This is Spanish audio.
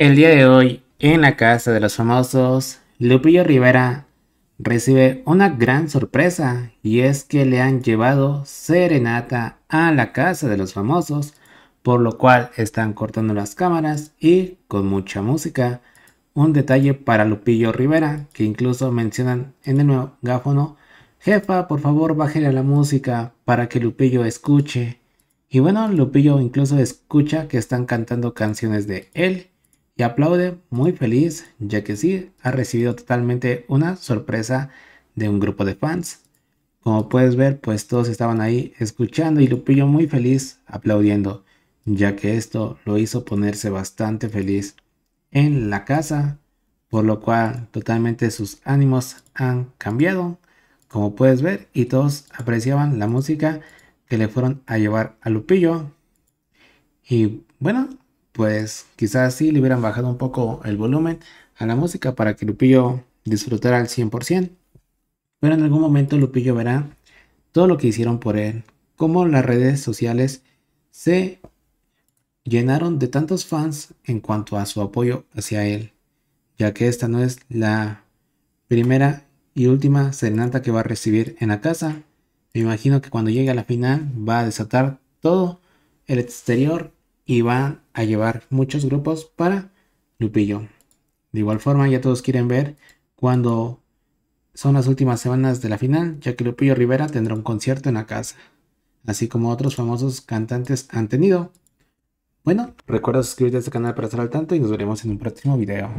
El día de hoy, en la casa de los famosos, Lupillo Rivera recibe una gran sorpresa y es que le han llevado serenata a la casa de los famosos, por lo cual están cortando las cámaras y con mucha música. Un detalle para Lupillo Rivera, que incluso mencionan en el nuevo Gáfono jefa, por favor bájale la música para que Lupillo escuche. Y bueno, Lupillo incluso escucha que están cantando canciones de él y aplaude muy feliz, ya que sí, ha recibido totalmente una sorpresa de un grupo de fans. Como puedes ver, pues todos estaban ahí escuchando y Lupillo muy feliz aplaudiendo, ya que esto lo hizo ponerse bastante feliz en la casa, por lo cual totalmente sus ánimos han cambiado, como puedes ver, y todos apreciaban la música que le fueron a llevar a Lupillo. Y bueno, pues quizás sí le hubieran bajado un poco el volumen a la música para que Lupillo disfrutara al 100%. Pero en algún momento Lupillo verá todo lo que hicieron por él, cómo las redes sociales se llenaron de tantos fans en cuanto a su apoyo hacia él, ya que esta no es la primera y última serenata que va a recibir en la casa, me imagino que cuando llegue a la final va a desatar todo el exterior y va a llevar muchos grupos para Lupillo. De igual forma, ya todos quieren ver cuando son las últimas semanas de la final, ya que Lupillo Rivera tendrá un concierto en la casa, así como otros famosos cantantes han tenido. Bueno, recuerda suscribirte a este canal para estar al tanto y nos veremos en un próximo video.